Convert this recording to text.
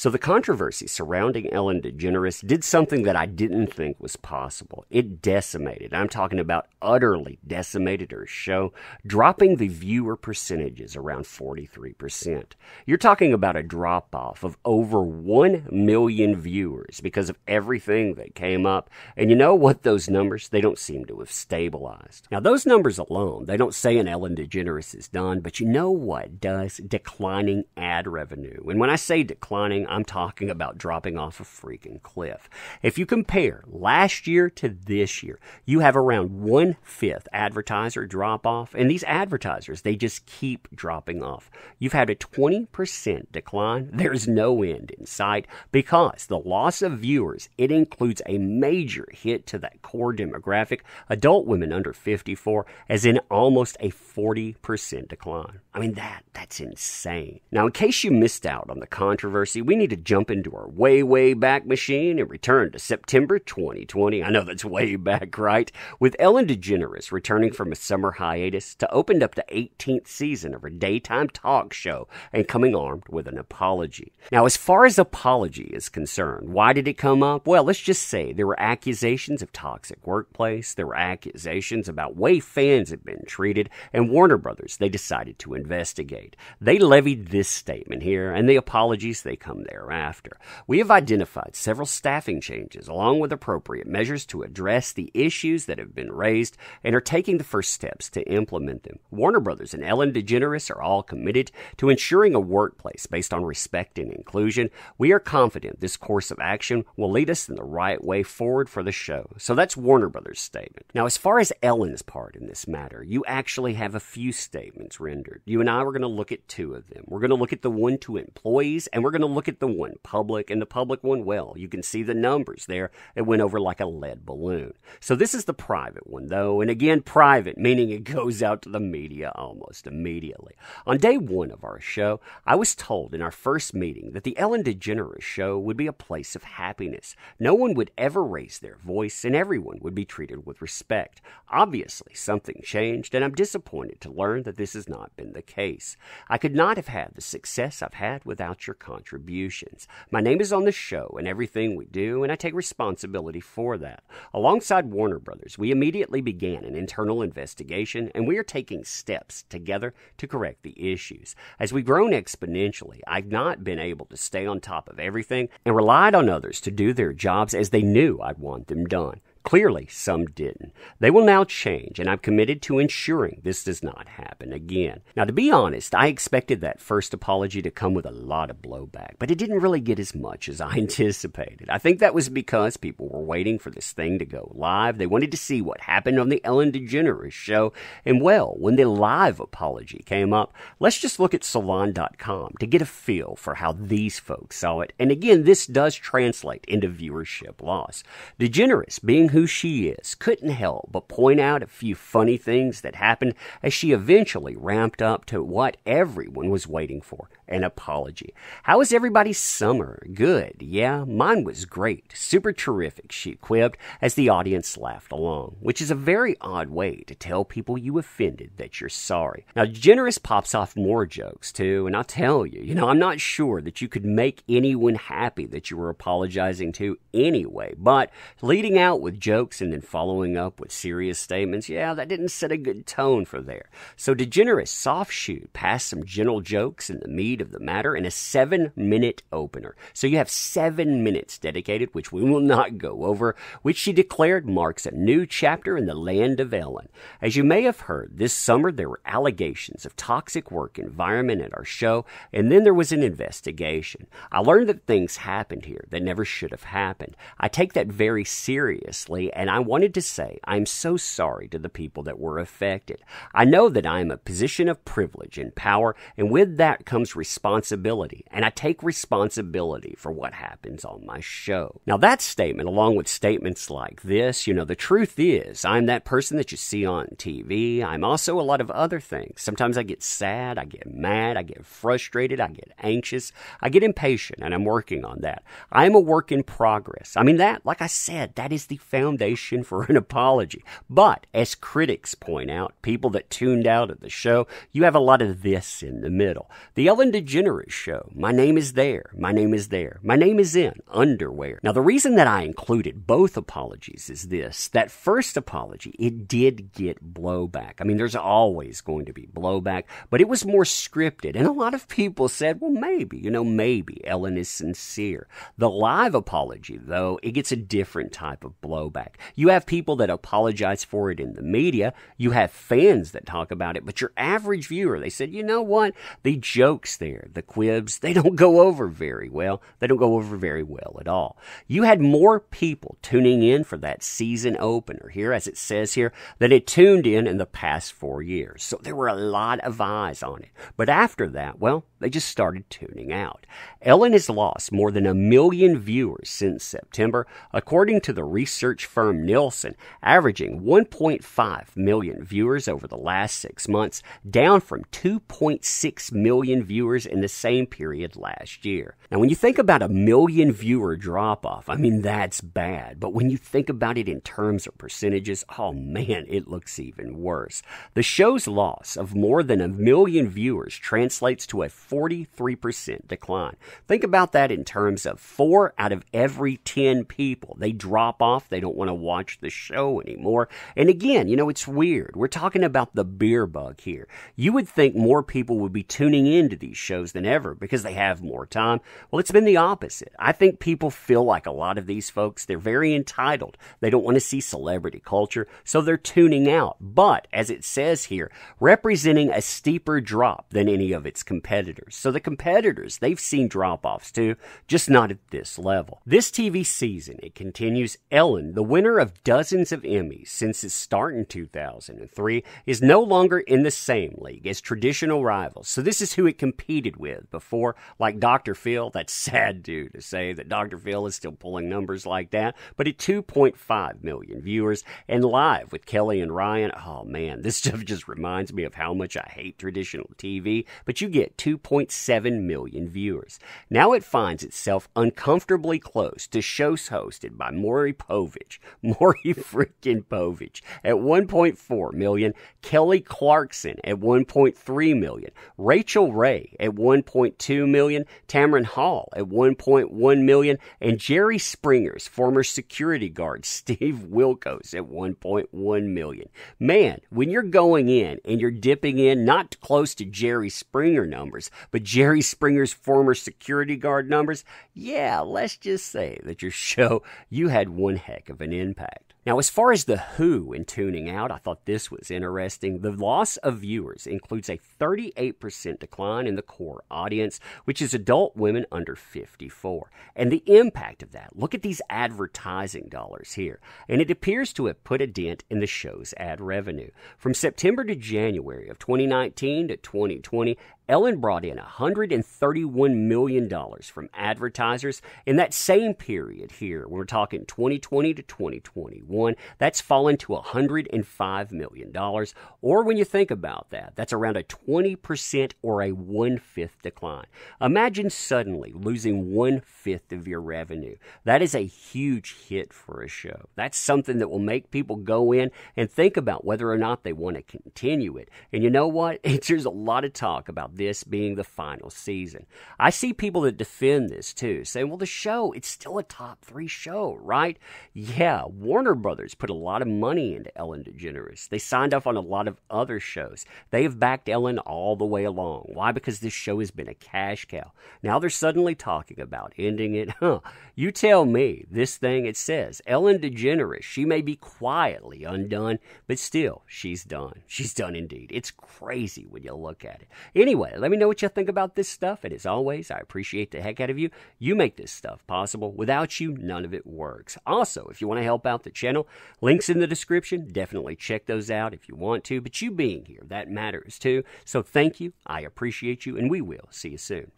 So the controversy surrounding Ellen DeGeneres did something that I didn't think was possible. It decimated, I'm talking about utterly decimated her show, dropping the viewer percentages around 43%. You're talking about a drop off of over 1 million viewers because of everything that came up. And you know what those numbers, they don't seem to have stabilized. Now those numbers alone, they don't say an Ellen DeGeneres is done, but you know what does? Declining ad revenue. And when I say declining, I'm talking about dropping off a freaking cliff. If you compare last year to this year, you have around one fifth advertiser drop off. And these advertisers, they just keep dropping off. You've had a 20% decline. There's no end in sight because the loss of viewers, it includes a major hit to that core demographic, adult women under 54, as in almost a 40% decline. I mean, that, that's insane. Now, in case you missed out on the controversy, we need to jump into our way, way back machine and return to September 2020. I know that's way back, right? With Ellen DeGeneres returning from a summer hiatus to open up the 18th season of her daytime talk show and coming armed with an apology. Now, as far as apology is concerned, why did it come up? Well, let's just say there were accusations of toxic workplace, there were accusations about way fans had been treated, and Warner Brothers, they decided to investigate. They levied this statement here, and the apologies they come thereafter. We have identified several staffing changes along with appropriate measures to address the issues that have been raised and are taking the first steps to implement them. Warner Brothers and Ellen DeGeneres are all committed to ensuring a workplace based on respect and inclusion. We are confident this course of action will lead us in the right way forward for the show. So that's Warner Brothers' statement. Now, as far as Ellen's part in this matter, you actually have a few statements rendered. You and I were going to look at two of them. We're going to look at the one to employees, and we're going to look at the one public, and the public one, well, you can see the numbers there. It went over like a lead balloon. So this is the private one, though, and again, private, meaning it goes out to the media almost immediately. On day one of our show, I was told in our first meeting that the Ellen DeGeneres show would be a place of happiness. No one would ever raise their voice, and everyone would be treated with respect. Obviously, something changed, and I'm disappointed to learn that this has not been the case. I could not have had the success I've had without your contribution contributions. My name is on the show and everything we do, and I take responsibility for that. Alongside Warner Brothers, we immediately began an internal investigation, and we are taking steps together to correct the issues. As we've grown exponentially, I've not been able to stay on top of everything and relied on others to do their jobs as they knew I'd want them done. Clearly, some didn't. They will now change, and I'm committed to ensuring this does not happen again. Now, to be honest, I expected that first apology to come with a lot of blowback, but it didn't really get as much as I anticipated. I think that was because people were waiting for this thing to go live. They wanted to see what happened on the Ellen DeGeneres show. And well, when the live apology came up, let's just look at salon.com to get a feel for how these folks saw it. And again, this does translate into viewership loss. DeGeneres being who she is, couldn't help but point out a few funny things that happened as she eventually ramped up to what everyone was waiting for an apology. How was everybody's summer? Good, yeah? Mine was great. Super terrific, she quipped as the audience laughed along, which is a very odd way to tell people you offended that you're sorry. Now, Generous pops off more jokes, too, and I'll tell you, you know, I'm not sure that you could make anyone happy that you were apologizing to anyway, but leading out with jokes and then following up with serious statements, yeah, that didn't set a good tone for there. So DeGeneres soft shoe past some gentle jokes in the meat heat of the matter in a seven minute opener. So you have seven minutes dedicated, which we will not go over, which she declared marks a new chapter in the land of Ellen. As you may have heard, this summer there were allegations of toxic work environment at our show, and then there was an investigation. I learned that things happened here that never should have happened. I take that very seriously, and I wanted to say I'm so sorry to the people that were affected. I know that I am a position of privilege and power, and with that comes respect responsibility, and I take responsibility for what happens on my show. Now, that statement, along with statements like this, you know, the truth is, I'm that person that you see on TV. I'm also a lot of other things. Sometimes I get sad, I get mad, I get frustrated, I get anxious, I get impatient, and I'm working on that. I'm a work in progress. I mean, that, like I said, that is the foundation for an apology. But as critics point out, people that tuned out of the show, you have a lot of this in the middle. The Ellen DeGeneres Show. My name is there. My name is there. My name is in underwear. Now, the reason that I included both apologies is this that first apology, it did get blowback. I mean, there's always going to be blowback, but it was more scripted. And a lot of people said, well, maybe, you know, maybe Ellen is sincere. The live apology, though, it gets a different type of blowback. You have people that apologize for it in the media, you have fans that talk about it, but your average viewer, they said, you know what? The jokes there there. The quibs, they don't go over very well. They don't go over very well at all. You had more people tuning in for that season opener here, as it says here, than it tuned in in the past four years. So there were a lot of eyes on it. But after that, well, they just started tuning out. Ellen has lost more than a million viewers since September, according to the research firm Nielsen, averaging 1.5 million viewers over the last six months, down from 2.6 million viewers viewers in the same period last year. Now, when you think about a million viewer drop off, I mean, that's bad. But when you think about it in terms of percentages, oh man, it looks even worse. The show's loss of more than a million viewers translates to a 43% decline. Think about that in terms of four out of every 10 people. They drop off, they don't want to watch the show anymore. And again, you know, it's weird. We're talking about the beer bug here. You would think more people would be tuning into these shows than ever because they have more time. Well, it's been the opposite. I think people feel like a lot of these folks, they're very entitled. They don't want to see celebrity culture, so they're tuning out. But as it says here, representing a steeper drop than any of its competitors. So the competitors, they've seen drop offs too, just not at this level. This TV season, it continues Ellen, the winner of dozens of Emmys since its start in 2003, is no longer in the same league as traditional rivals. So this is who it competes competed with before, like Dr. Phil. That's sad, dude, to say that Dr. Phil is still pulling numbers like that. But at 2.5 million viewers and live with Kelly and Ryan, oh man, this stuff just reminds me of how much I hate traditional TV. But you get 2.7 million viewers. Now it finds itself uncomfortably close to shows hosted by Maury Povich, Maury freaking Povich, at 1.4 million, Kelly Clarkson at 1.3 million, Rachel Ray at 1.2 million, Tamron Hall at 1.1 million, and Jerry Springer's former security guard Steve Wilkos at 1.1 million. Man, when you're going in and you're dipping in not close to Jerry Springer numbers, but Jerry Springer's former security guard numbers, yeah, let's just say that your show you had one heck of an impact. Now, as far as the who in tuning out, I thought this was interesting. The loss of viewers includes a 38% decline in the core audience, which is adult women under 54. And the impact of that, look at these advertising dollars here. And it appears to have put a dent in the show's ad revenue. From September to January of 2019 to 2020, Ellen brought in $131 million from advertisers in that same period here. We're talking 2020 to 2021. That's fallen to $105 million. Or when you think about that, that's around a 20% or a one fifth decline. Imagine suddenly losing one fifth of your revenue. That is a huge hit for a show. That's something that will make people go in and think about whether or not they want to continue it. And you know what? There's a lot of talk about this being the final season. I see people that defend this too, saying, well, the show, it's still a top three show, right? Yeah, Warner Brothers put a lot of money into Ellen DeGeneres. They signed up on a lot of other shows. They have backed Ellen all the way along. Why? Because this show has been a cash cow. Now they're suddenly talking about ending it. Huh. You tell me this thing it says Ellen DeGeneres, she may be quietly undone, but still, she's done. She's done indeed. It's crazy when you look at it. Anyway, let me know what you think about this stuff. And as always, I appreciate the heck out of you. You make this stuff possible. Without you, none of it works. Also, if you want to help out the channel, links in the description. Definitely check those out if you want to. But you being here, that matters too. So thank you. I appreciate you. And we will see you soon.